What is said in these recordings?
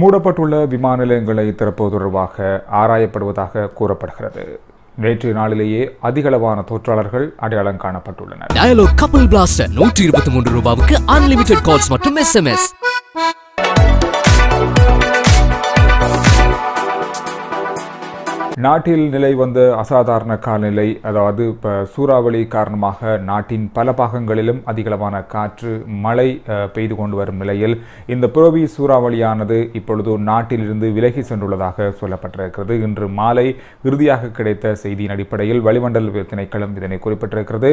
மூடப்பட்டுள்ள விமான நிலையங்களை திறப்பது தொடர்பாக ஆராயப்படுவதாக கூறப்படுகிறது நேற்றைய நாளிலேயே அதிகளவான தொற்றாளர்கள் அடையாளம் காணப்பட்டுள்ளனர் டயலோ கப்பல் பிளாஸ்டர் நூற்றி இருபத்தி மூன்று ரூபாவுக்கு அன்லிமிடெட் கால்ஸ் மற்றும் எஸ்எம்எஸ் நாட்டில் நிலை வந்த அசாதாரண காலநிலை அதாவது இப்போ சூறாவளி காரணமாக நாட்டின் பல பாகங்களிலும் அதிகளவான காற்று மழை பெய்து கொண்டு வரும் நிலையில் இந்த புரவி சூறாவளியானது இப்பொழுது நாட்டிலிருந்து விலகி சென்றுள்ளதாக சொல்லப்பட்டிருக்கிறது இன்று மாலை இறுதியாக கிடைத்த செய்தியின் அடிப்படையில் வளிமண்டல திணைக்களம் இதனை குறிப்பிட்டிருக்கிறது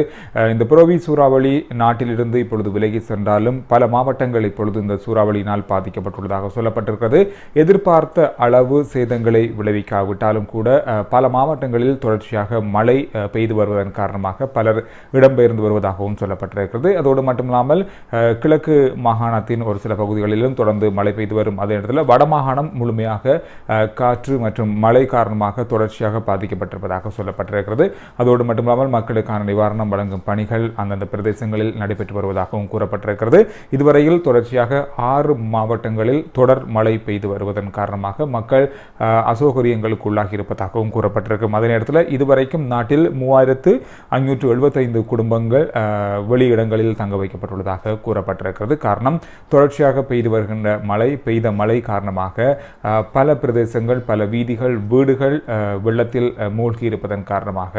இந்த புரவி சூறாவளி நாட்டிலிருந்து இப்பொழுது விலகி சென்றாலும் பல மாவட்டங்கள் இப்பொழுது இந்த சூறாவளியினால் பாதிக்கப்பட்டுள்ளதாக சொல்லப்பட்டிருக்கிறது எதிர்பார்த்த அளவு சேதங்களை விளைவிக்காவிட்டாலும் கூட பல மாவட்டங்களில் தொடர்ச்சியாக மழை பெய்து வருவதன் காரணமாக பலர் இடம்பெயர்ந்து வருவதாகவும் சொல்லப்பட்டிருக்கிறது அதோடு மட்டுமில்லாமல் கிழக்கு மாகாணத்தின் ஒரு சில பகுதிகளிலும் தொடர்ந்து மழை பெய்து வரும் அதே இடத்துல வடமாகாணம் முழுமையாக காற்று மற்றும் மழை காரணமாக தொடர்ச்சியாக பாதிக்கப்பட்டிருப்பதாக சொல்லப்பட்டிருக்கிறது அதோடு மட்டுமில்லாமல் மக்களுக்கான நிவாரணம் வழங்கும் பணிகள் அந்தந்த பிரதேசங்களில் நடைபெற்று வருவதாகவும் கூறப்பட்டிருக்கிறது இதுவரையில் தொடர்ச்சியாக ஆறு மாவட்டங்களில் தொடர் மழை பெய்து வருவதன் காரணமாக மக்கள் அசௌகரியங்களுக்கு உள்ளாகியிருப்பதாக இருப்பதாக இருப்பதாகவும் கூறப்பட்டிருக்கும் அதே நேரத்தில் இதுவரைக்கும் நாட்டில் மூவாயிரத்து ஐநூற்று எழுபத்தைந்து குடும்பங்கள் வெளியிடங்களில் தங்க வைக்கப்பட்டுள்ளதாக கூறப்பட்டிருக்கிறது காரணம் தொடர்ச்சியாக பெய்து வருகின்ற மழை பெய்த மழை காரணமாக பல பிரதேசங்கள் பல வீதிகள் வீடுகள் வெள்ளத்தில் மூழ்கி இருப்பதன் காரணமாக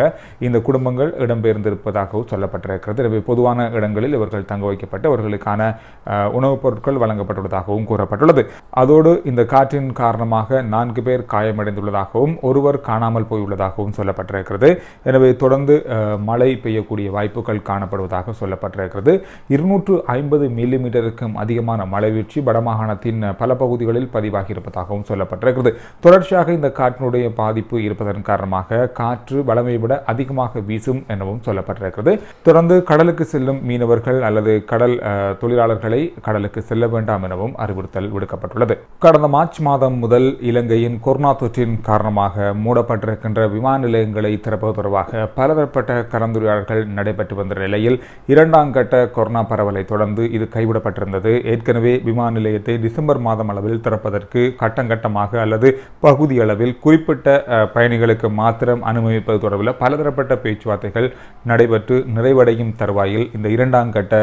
இந்த குடும்பங்கள் இடம்பெயர்ந்திருப்பதாகவும் சொல்லப்பட்டிருக்கிறது எனவே பொதுவான இடங்களில் இவர்கள் தங்க வைக்கப்பட்டு அவர்களுக்கான உணவுப் பொருட்கள் வழங்கப்பட்டுள்ளதாகவும் கூறப்பட்டுள்ளது அதோடு இந்த காற்றின் காரணமாக நான்கு பேர் காயமடைந்துள்ளதாகவும் ஒருவர் காணாமல் போயுள்ளதாகவும் சொல்லப்பட்டிருக்கிறது எனவே தொடர்ந்து மழை பெய்யக்கூடிய வாய்ப்புகள் காணப்படுவதாக சொல்லப்பட்டிருக்கிறது இருநூற்று ஐம்பது மில்லிமீட்டருக்கும் அதிகமான மழை வீழ்ச்சி வடமாகாணத்தின் பல பகுதிகளில் பதிவாகி இருப்பதாகவும் சொல்லப்பட்டிருக்கிறது தொடர்ச்சியாக இந்த காற்றினுடைய பாதிப்பு இருப்பதன் காரணமாக காற்று வளமை விட அதிகமாக வீசும் எனவும் சொல்லப்பட்டிருக்கிறது தொடர்ந்து கடலுக்கு செல்லும் மீனவர்கள் அல்லது கடல் தொழிலாளர்களை கடலுக்கு செல்ல வேண்டாம் எனவும் அறிவுறுத்தல் விடுக்கப்பட்டுள்ளது கடந்த மார்ச் மாதம் முதல் இலங்கையின் கொரோனா தொற்றின் காரணமாக மூடப்பட்டிருக்கின்ற விமான நிலையங்களை திறப்பது தொடர்பாக பலதரப்பட்ட கலந்துரையாடல்கள் நடைபெற்று வந்த நிலையில் இரண்டாம் கட்ட கொரோனா பரவலை தொடர்ந்து இது கைவிடப்பட்டிருந்தது ஏற்கனவே விமான நிலையத்தை டிசம்பர் மாதம் அளவில் திறப்பதற்கு கட்டங்கட்டமாக அல்லது பகுதி அளவில் குறிப்பிட்ட பயணிகளுக்கு மாத்திரம் அனுமதிப்பது தொடர்பில் பலதரப்பட்ட பேச்சுவார்த்தைகள் நடைபெற்று நிறைவடையும் தருவாயில் இந்த இரண்டாம் கட்ட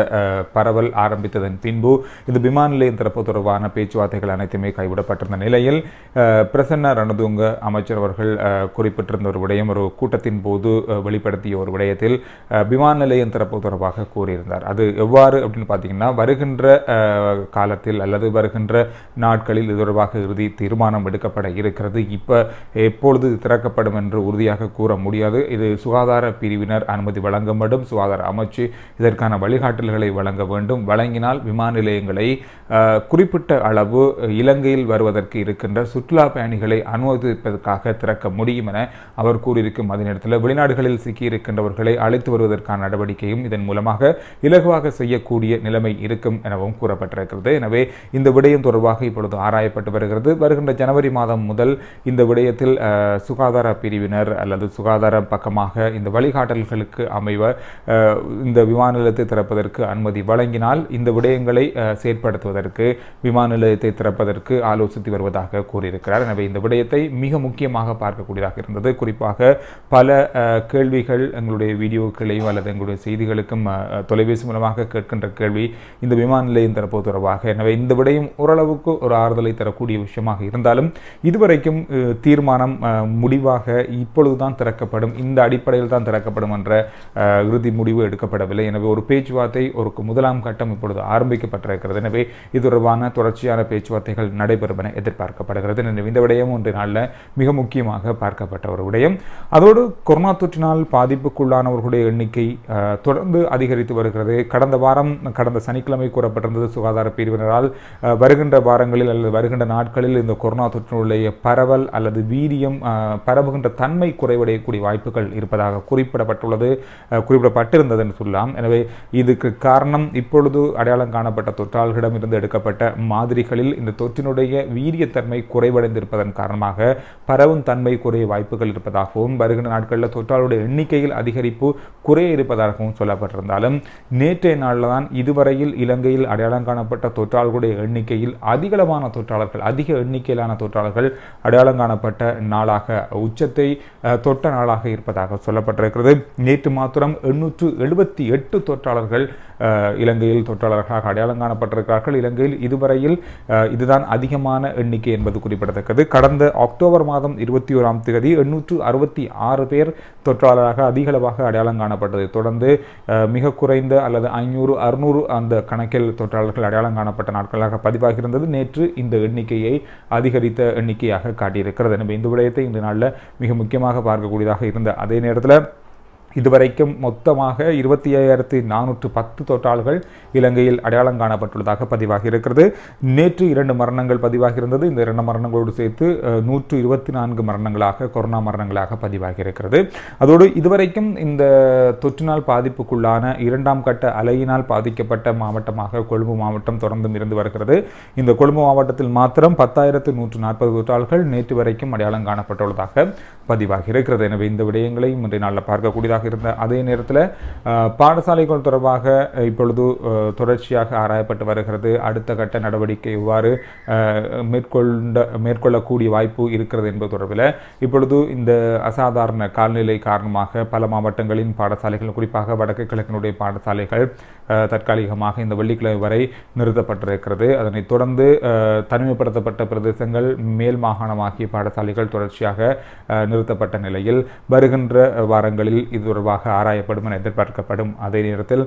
பரவல் ஆரம்பித்ததன் பின்பு இந்த விமான நிலையம் திறப்பு தொடர்பான பேச்சுவார்த்தைகள் அனைத்துமே கைவிடப்பட்டிருந்த நிலையில் பிரசன்ன ரணதுங்க அமைச்சர் அவர்கள் குறிப்பிட்டிருந்த ஒரு விடயம் ஒரு கூட்டத்தின் போது வெளிப்படுத்திய ஒரு விடயத்தில் விமான நிலையம் திறப்பு தொடர்பாக கூறியிருந்தார் அது எவ்வாறு அப்படின்னு பார்த்தீங்கன்னா வருகின்ற காலத்தில் அல்லது வருகின்ற நாட்களில் இது தொடர்பாக இறுதி தீர்மானம் எடுக்கப்பட இருக்கிறது இப்போ எப்பொழுது திறக்கப்படும் என்று உறுதியாக கூற முடியாது இது சுகாதார பிரிவினர் அனுமதி வழங்க வேண்டும் சுகாதார அமைச்சு இதற்கான வழிகாட்டல்களை வழங்க வேண்டும் வழங்கினால் விமான நிலையங்களை குறிப்பிட்ட அளவு இலங்கையில் வருவதற்கு இருக்கின்ற சுற்றுலா பயணிகளை அனுமதிப்பதற்காக திறக்க முடியும் என அவர் கூறியிருக்கும் அதே நேரத்தில் வெளிநாடுகளில் சிக்கியிருக்கின்றவர்களை அழைத்து வருவதற்கான நடவடிக்கையும் இதன் மூலமாக இலகுவாக செய்யக்கூடிய நிலைமை இருக்கும் எனவும் கூறப்பட்டிருக்கிறது எனவே இந்த விடயம் தொடர்பாக இப்பொழுது ஆராயப்பட்டு வருகிறது வருகின்ற ஜனவரி மாதம் முதல் இந்த விடயத்தில் சுகாதார பிரிவினர் அல்லது சுகாதார பக்கமாக இந்த வழிகாட்டல்களுக்கு அமைவ இந்த விமான நிலையத்தை திறப்பதற்கு அனுமதி வழங்கினால் இந்த விடயங்களை செயற்படுத்துவதற்கு விமான நிலையத்தை திறப்பதற்கு ஆலோசித்து வருவதாக கூறியிருக்கிறார் எனவே இந்த விடயத்தை மிக முக்கியமாக பார்க்கக்கூடியதாக இருந்தது குறிப்பாக பல கேள்விகள் எங்களுடைய வீடியோக்களையும் அல்லது எங்களுடைய செய்திகளுக்கும் தொலைபேசி மூலமாக கேட்கின்ற கேள்வி இந்த விமான நிலையம் தரப்போது தொடர்பாக எனவே இந்த விடயம் ஓரளவுக்கு ஒரு ஆறுதலை தரக்கூடிய விஷயமாக இருந்தாலும் இதுவரைக்கும் தீர்மானம் முடிவாக இப்பொழுதுதான் திறக்கப்படும் இந்த அடிப்படையில் தான் திறக்கப்படும் என்ற இறுதி முடிவு எடுக்கப்படவில்லை எனவே ஒரு பேச்சுவார்த்தை ஒரு முதலாம் கட்டம் இப்பொழுது ஆரம்பிக்கப்பட்டிருக்கிறது எனவே இது தொடர்பான தொடர்ச்சியான பேச்சுவார்த்தைகள் நடைபெறும் என எதிர்பார்க்கப்படுகிறது எனவே இந்த விடயம் ஒன்று நாளில் மிக முக்கியமான அதிகமாக பார்க்கப்பட்டவர் ஒரு விடயம் அதோடு கொரோனா தொற்றினால் பாதிப்புக்குள்ளானவர்களுடைய எண்ணிக்கை தொடர்ந்து அதிகரித்து வருகிறது கடந்த வாரம் கடந்த சனிக்கிழமை கூறப்பட்டிருந்தது சுகாதார பிரிவினரால் வருகின்ற வாரங்களில் அல்லது வருகின்ற நாட்களில் இந்த கொரோனா தொற்றினுடைய பரவல் அல்லது வீரியம் பரவுகின்ற தன்மை குறைவடையக்கூடிய வாய்ப்புகள் இருப்பதாக குறிப்பிடப்பட்டுள்ளது குறிப்பிடப்பட்டிருந்தது என்று சொல்லலாம் எனவே இதுக்கு காரணம் இப்பொழுது அடையாளம் காணப்பட்ட தொற்றாளர்களிடமிருந்து எடுக்கப்பட்ட மாதிரிகளில் இந்த தொற்றினுடைய வீரியத்தன்மை குறைவடைந்திருப்பதன் காரணமாக பரவும் தன்மை நன்மை குறைய வாய்ப்புகள் இருப்பதாகவும் வருகின்ற நாட்களில் தொற்றாளருடைய எண்ணிக்கையில் அதிகரிப்பு குறைய இருப்பதாகவும் சொல்லப்பட்டிருந்தாலும் நேற்றைய நாளில் தான் இதுவரையில் இலங்கையில் அடையாளம் காணப்பட்ட தொற்றாளர்களுடைய எண்ணிக்கையில் அதிகளவான தொற்றாளர்கள் அதிக எண்ணிக்கையிலான தொற்றாளர்கள் அடையாளம் காணப்பட்ட நாளாக உச்சத்தை தொட்ட நாளாக இருப்பதாக சொல்லப்பட்டிருக்கிறது நேற்று மாத்திரம் எண்ணூற்று எழுபத்தி எட்டு தொற்றாளர்கள் இலங்கையில் தொற்றாளர்களாக அடையாளம் காணப்பட்டிருக்கிறார்கள் இலங்கையில் இதுவரையில் இதுதான் அதிகமான எண்ணிக்கை என்பது குறிப்பிடத்தக்கது கடந்த அக்டோபர் மாதம் இருபத்தி ஓராம் தேதி எண்ணூற்று அறுபத்தி ஆறு பேர் தொற்றாளராக அதிகளவாக அடையாளம் காணப்பட்டது தொடர்ந்து மிக குறைந்த அல்லது ஐநூறு அறுநூறு அந்த கணக்கில் தொற்றாளர்கள் அடையாளம் காணப்பட்ட நாட்களாக பதிவாகியிருந்தது நேற்று இந்த எண்ணிக்கையை அதிகரித்த எண்ணிக்கையாக காட்டியிருக்கிறது எனவே இந்த விடயத்தை இந்த நாளில் மிக முக்கியமாக பார்க்கக்கூடியதாக இருந்த அதே நேரத்தில் இதுவரைக்கும் மொத்தமாக இருபத்தி ஐயாயிரத்தி நானூற்று பத்து தொற்றாளர்கள் இலங்கையில் அடையாளம் காணப்பட்டுள்ளதாக பதிவாகி இருக்கிறது நேற்று இரண்டு மரணங்கள் பதிவாகி இருந்தது இந்த இரண்டு மரணங்களோடு சேர்த்து நூற்று இருபத்தி நான்கு மரணங்களாக கொரோனா மரணங்களாக பதிவாகி இருக்கிறது அதோடு இதுவரைக்கும் இந்த தொற்றினால் பாதிப்புக்குள்ளான இரண்டாம் கட்ட அலையினால் பாதிக்கப்பட்ட மாவட்டமாக கொழும்பு மாவட்டம் தொடர்ந்தும் இருந்து வருகிறது இந்த கொழும்பு மாவட்டத்தில் மாத்திரம் பத்தாயிரத்து நூற்று நாற்பது தொற்றாளர்கள் நேற்று வரைக்கும் அடையாளம் காணப்பட்டுள்ளதாக பதிவாகி இருக்கிறது எனவே இந்த விடயங்களையும் இன்றைய நாளில் பார்க்கக்கூடியதாக இருந்த அதே நேரத்தில் பாடசாலைகள் தொடர்பாக இப்பொழுது தொடர்ச்சியாக ஆராயப்பட்டு வருகிறது அடுத்த கட்ட நடவடிக்கை இவ்வாறு மேற்கொண்ட மேற்கொள்ளக்கூடிய வாய்ப்பு இருக்கிறது என்பது தொடர்பில் இப்பொழுது இந்த அசாதாரண கால்நிலை காரணமாக பல மாவட்டங்களின் பாடசாலைகள் குறிப்பாக வடக்கு கிழக்கினுடைய பாடசாலைகள் தற்காலிகமாக இந்த வெள்ளிக்கிழமை வரை நிறுத்தப்பட்டிருக்கிறது அதனைத் தொடர்ந்து தனிமைப்படுத்தப்பட்ட பிரதேசங்கள் மேல் மாகாணமாகிய பாடசாலைகள் தொடர்ச்சியாக நிறுத்தப்பட்ட நிலையில் வருகின்ற வாரங்களில் இது தொடர்பாக ஆராயப்படும் என எதிர்பார்க்கப்படும் அதே நேரத்தில்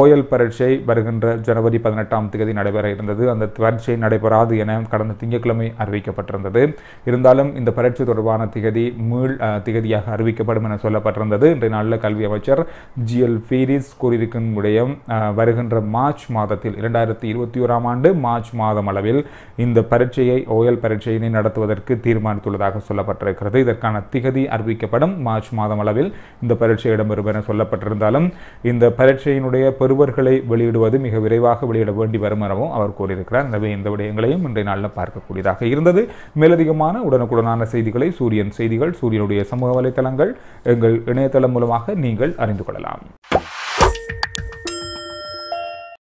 ஓயல் பரீட்சை வருகின்ற ஜனவரி பதினெட்டாம் தேதி நடைபெற இருந்தது அந்த பரீட்சை நடைபெறாது என கடந்த திங்கட்கிழமை அறிவிக்கப்பட்டிருந்தது இருந்தாலும் இந்த பரீட்சை தொடர்பான திகதி மீள் திகதியாக அறிவிக்கப்படும் என சொல்லப்பட்டிருந்தது இன்றைய நாளில் கல்வி அமைச்சர் ஜி எல் பீரிஸ் கூறியிருக்கும் விடயம் வருகின்ற மார்ச் மாதத்தில் இரண்டாயிரத்தி இருபத்தி ஓராம் ஆண்டு மார்ச் மாதம் அளவில் இந்த பரீட்சையை ஓயல் பரீட்சையினை நடத்துவதற்கு தீர்மானித்துள்ளதாக சொல்லப்பட்டிருக்கிறது இதற்கான திகதி அறிவிக்கப்படும் மார்ச் மாதம் அளவில் இந்த பரீட்சை இடம்பெறும் என சொல்லப்பட்டிருந்தாலும் இந்த பரீட்சையினுடைய பெறுவர்களை வெளியிடுவது மிக விரைவாக வெளியிட வேண்டி வரும் எனவும் அவர் கூறியிருக்கிறார் எனவே இந்த விடயங்களையும் இன்றைய நாளில் பார்க்கக்கூடியதாக இருந்தது மேலதிகமான உடனுக்குடனான செய்திகளை சூரியன் செய்திகள் சூரியனுடைய சமூக வலைதளங்கள் எங்கள் இணையதளம் மூலமாக நீங்கள் அறிந்து கொள்ளலாம்